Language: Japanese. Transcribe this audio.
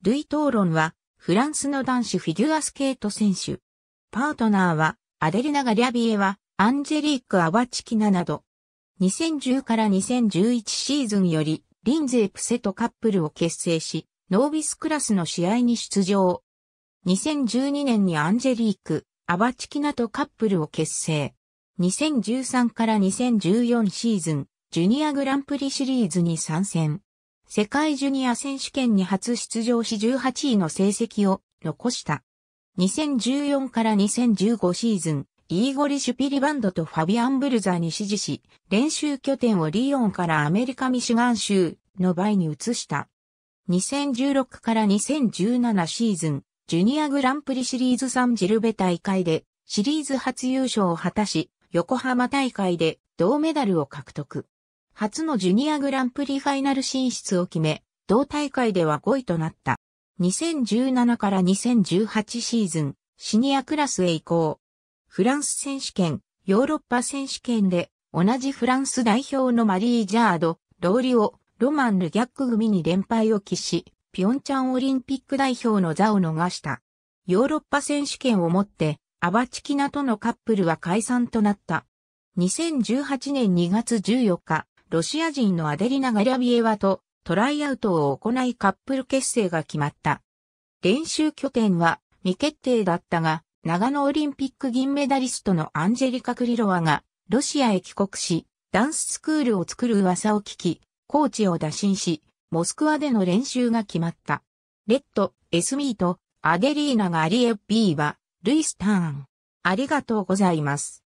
ルイ・トーロンは、フランスの男子フィギュアスケート選手。パートナーは、アデリナ・ガリャビエは、アンジェリーク・アバチキナなど。2010から2011シーズンより、リンゼプセとカップルを結成し、ノービスクラスの試合に出場。2012年にアンジェリーク、アバチキナとカップルを結成。2013から2014シーズン、ジュニアグランプリシリーズに参戦。世界ジュニア選手権に初出場し18位の成績を残した。2014から2015シーズン、イーゴリ・シュピリバンドとファビアン・ブルザーに指示し、練習拠点をリヨンからアメリカ・ミシガン州の倍に移した。2016から2017シーズン、ジュニアグランプリシリーズサンジルベ大会でシリーズ初優勝を果たし、横浜大会で銅メダルを獲得。初のジュニアグランプリファイナル進出を決め、同大会では5位となった。2017から2018シーズン、シニアクラスへ移行。フランス選手権、ヨーロッパ選手権で、同じフランス代表のマリー・ジャード、ローリオ、ロマン・ルギャック組に連敗を喫し、ピョンチャンオリンピック代表の座を逃した。ヨーロッパ選手権をもって、アバチキナとのカップルは解散となった。2018年2月14日、ロシア人のアデリナ・ガリャビエワとトライアウトを行いカップル結成が決まった。練習拠点は未決定だったが、長野オリンピック銀メダリストのアンジェリカ・クリロワがロシアへ帰国し、ダンススクールを作る噂を聞き、コーチを打診し、モスクワでの練習が決まった。レッド、エスミーとアデリーナ・ガリエビーは、ルイス・ターン。ありがとうございます。